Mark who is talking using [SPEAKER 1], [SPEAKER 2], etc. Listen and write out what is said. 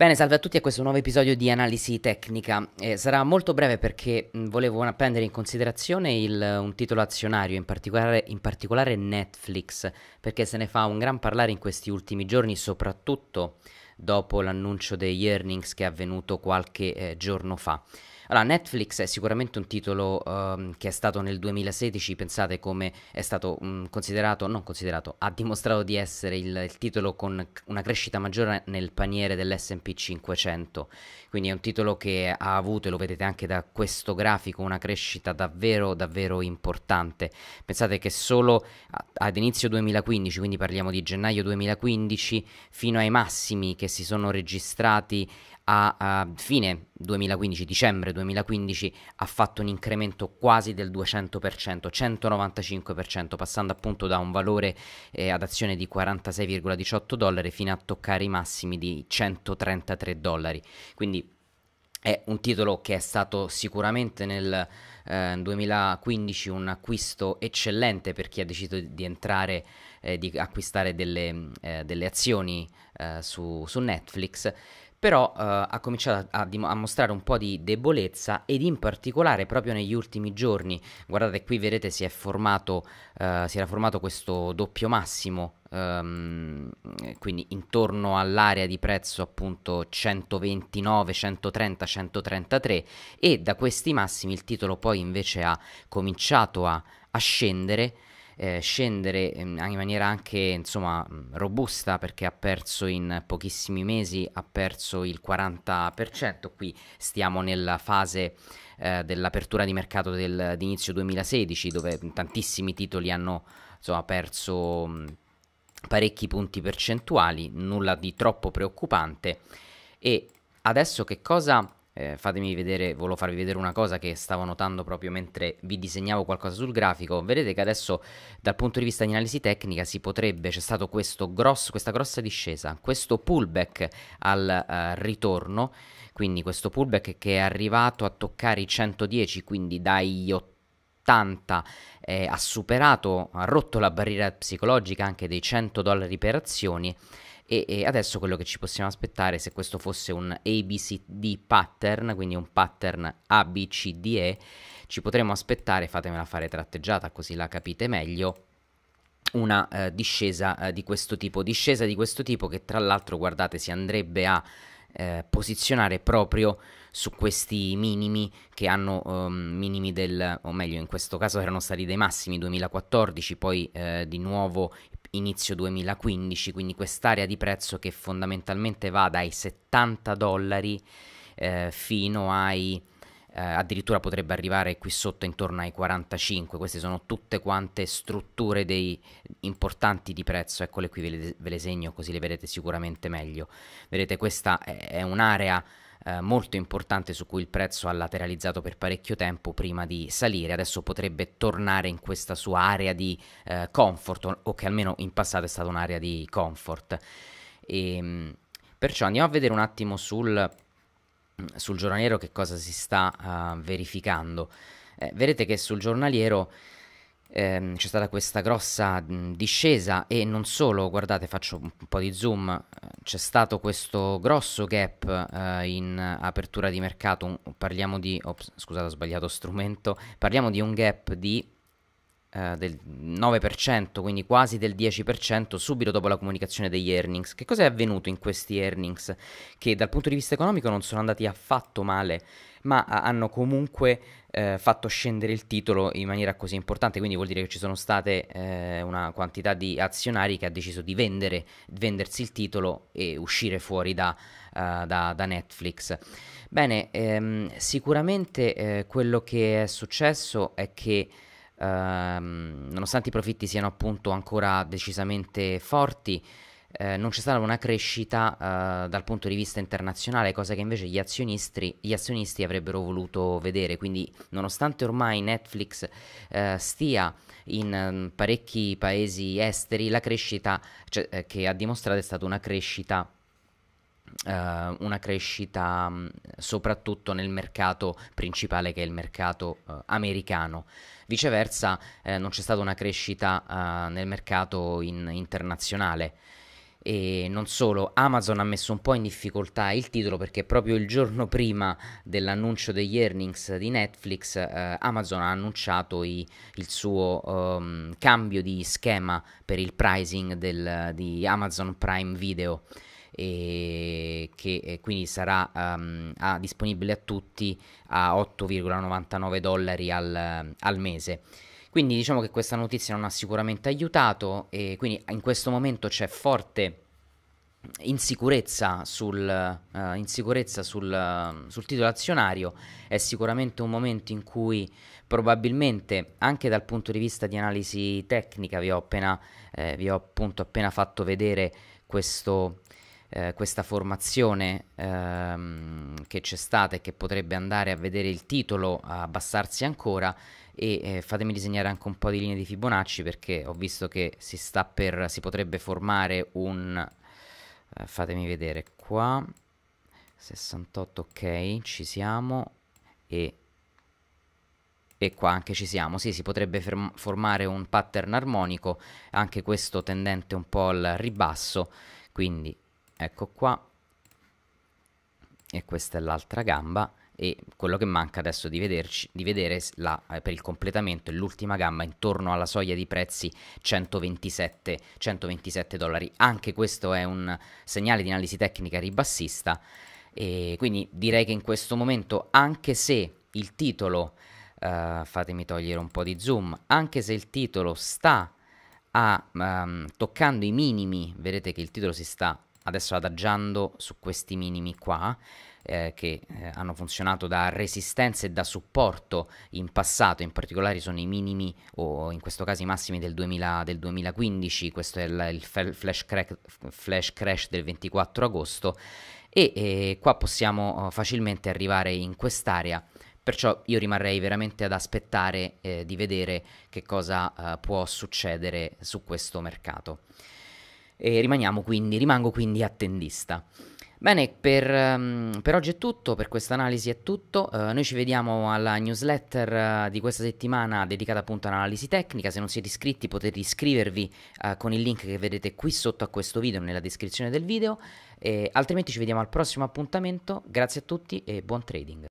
[SPEAKER 1] Bene, salve a tutti a questo nuovo episodio di Analisi Tecnica. Eh, sarà molto breve perché mh, mm, volevo prendere in considerazione il, un titolo azionario, in particolare, in particolare Netflix, perché se ne fa un gran parlare in questi ultimi giorni, soprattutto dopo l'annuncio degli earnings che è avvenuto qualche eh, giorno fa. Allora, Netflix è sicuramente un titolo um, che è stato nel 2016, pensate come è stato um, considerato, non considerato, ha dimostrato di essere il, il, titolo con una crescita maggiore nel paniere dell'SP 500. Quindi è un titolo che ha avuto, e lo vedete anche da questo grafico, una crescita davvero, davvero importante. Pensate che solo ad inizio 2015, quindi parliamo di gennaio 2015, fino ai massimi che si sono registrati a, a, fine 2015, dicembre 2015, ha fatto un incremento quasi del 200%, 195%, passando appunto da un valore eh, ad azione di 46,18 dollari fino a toccare i massimi di 133 dollari. Quindi è un titolo che è stato sicuramente nel eh, 2015 un acquisto eccellente per chi ha deciso di entrare eh, di acquistare delle, mm, eh, delle azioni eh, su, su, Netflix, però eh, ha cominciato a, dim- a, mostrare un po' di debolezza ed in particolare proprio negli ultimi giorni, guardate qui vedete si, formato, eh, si era formato questo doppio massimo Um, quindi intorno all'area di prezzo appunto 129, 130, 133 e da questi massimi il titolo poi invece ha cominciato a, a scendere eh, scendere ehm, in maniera anche insomma, robusta perché ha perso in pochissimi mesi, ha perso il 40%, qui stiamo nella fase eh, dell'apertura di mercato del, di 2016 dove tantissimi titoli hanno insomma, perso mh, parecchi punti percentuali, nulla di troppo preoccupante e adesso che cosa eh, fatemi vedere, volevo farvi vedere una cosa che stavo notando proprio mentre vi disegnavo qualcosa sul grafico. Vedete che adesso dal punto di vista di analisi tecnica si potrebbe, c'è stato grosso, questa grossa discesa, questo pullback al eh, ritorno, quindi questo pullback che è arrivato a toccare i 110, quindi dagli 80 eh, ha superato, ha rotto la barriera psicologica anche dei 100 dollari per azioni e, e adesso quello che ci possiamo aspettare, se questo fosse un ABCD pattern, quindi un pattern ABCDE, ci potremmo aspettare, fatemela fare tratteggiata così la capite meglio, una eh, discesa eh, di questo tipo, discesa di questo tipo che tra l'altro guardate si andrebbe a eh, posizionare proprio su questi minimi che hanno um, minimi del, o meglio in questo caso erano stati dei massimi 2014, poi eh, di nuovo inizio 2015, quindi quest'area di prezzo che fondamentalmente va dai 70 dollari eh, fino ai eh, addirittura potrebbe arrivare qui sotto intorno ai 45. Queste sono tutte quante strutture dei importanti di prezzo. Eccole qui, ve le, ve le segno così le vedete sicuramente meglio. Vedete, questa è, è un'area eh, molto importante su cui il prezzo ha lateralizzato per parecchio tempo prima di salire, adesso potrebbe tornare in questa sua area di eh, comfort o che almeno in passato è stata un'area di comfort. E, ehm, perciò andiamo a vedere un attimo sul, sul giornaliero che cosa si sta uh, verificando. Eh, vedete che sul giornaliero ehm, c'è stata questa grossa discesa e non solo, guardate faccio un po' di zoom, eh, c'è stato questo grosso gap eh, in apertura di mercato, parliamo di, ops, scusate ho sbagliato strumento, parliamo di un gap di eh, del 9%, quindi quasi del 10% subito dopo la comunicazione degli earnings. Che cosa è avvenuto in questi earnings? Che dal punto di vista economico non sono andati affatto male, ma eh, hanno comunque eh, fatto scendere il titolo in maniera così importante, quindi vuol dire che ci sono state eh, una quantità di azionari che ha deciso di vendere, vendersi il titolo e uscire fuori da, uh, da, da Netflix. Bene, ehm, sicuramente eh, quello che è successo è che ehm, nonostante i profitti siano appunto ancora decisamente forti, eh, non c'è stata una crescita eh, dal punto di vista internazionale, cosa che invece gli azionisti, gli azionisti avrebbero voluto vedere. Quindi, nonostante ormai Netflix eh, stia in mm, parecchi paesi esteri, la crescita cioè, eh, che ha dimostrato è stata una crescita eh, una crescita mm, soprattutto nel mercato principale che è il mercato eh, americano. Viceversa eh, non c'è stata una crescita eh, nel mercato in, internazionale. E non solo, Amazon ha messo un po' in difficoltà il titolo perché proprio il giorno prima dell'annuncio degli earnings di Netflix, eh, Amazon ha annunciato i, il suo um, cambio di schema per il pricing del, di Amazon Prime Video e che eh, quindi sarà um, a, disponibile a tutti a 8,99 dollari al, al mese. Quindi diciamo che questa notizia non ha sicuramente aiutato e quindi in questo momento c'è forte insicurezza sul, uh, insicurezza sul, uh, sul, titolo azionario è sicuramente un momento in cui probabilmente anche dal punto di vista di analisi tecnica vi ho appena, eh, vi ho appunto appena fatto vedere questo, eh, questa formazione ehm, che c'è stata e che potrebbe andare a vedere il titolo a abbassarsi ancora e eh, fatemi disegnare anche un po' di linee di Fibonacci perché ho visto che si sta per si potrebbe formare un eh, fatemi vedere qua 68 ok ci siamo e e qua anche ci siamo, sì, si potrebbe formare un pattern armonico, anche questo tendente un po' al ribasso, quindi ecco qua e questa è l'altra gamba e quello che manca adesso di, vederci, di vedere la, eh, per il completamento è l'ultima gamba intorno alla soglia di prezzi 127, 127 dollari anche questo è un segnale di analisi tecnica ribassista e quindi direi che in questo momento anche se il titolo Uh, fatemi togliere un po' di zoom, anche se il titolo sta a, um, toccando i minimi, vedete che il titolo si sta adesso adagiando su questi minimi qua, eh, che eh, hanno funzionato da resistenza e da supporto in passato, in particolare sono i minimi o in questo caso i massimi del, 2000, del 2015, questo è il, il flash, crack, flash, crash del 24 agosto e eh, qua possiamo eh, facilmente arrivare in quest'area. Perciò io rimarrei veramente ad aspettare eh, di vedere che cosa eh, può succedere su questo mercato e rimaniamo quindi, rimango quindi attendista. Bene, per, ehm, per oggi è tutto, per questa analisi è tutto, uh, noi ci vediamo alla newsletter eh, di questa settimana dedicata appunto all'analisi tecnica, se non siete iscritti potete iscrivervi uh, con il link che vedete qui sotto a questo video nella descrizione del video, e, altrimenti ci vediamo al prossimo appuntamento, grazie a tutti e buon trading.